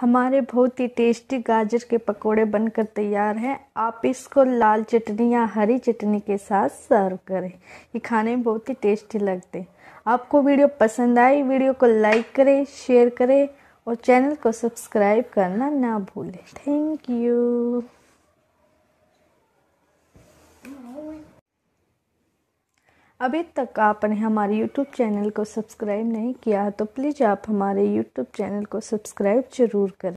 हमारे बहुत ही टेस्टी गाजर के पकोड़े बनकर तैयार हैं आप इसको लाल चटनी या हरी चटनी के साथ सर्व करें ये खाने में बहुत ही टेस्टी लगते हैं आपको वीडियो पसंद आई वीडियो को लाइक करें शेयर करें और चैनल को सब्सक्राइब करना ना भूलें थैंक यू अभी तक आपने हमारे यूट्यूब चैनल को सब्सक्राइब नहीं किया तो प्लीज़ आप हमारे यूट्यूब चैनल को सब्सक्राइब ज़रूर करें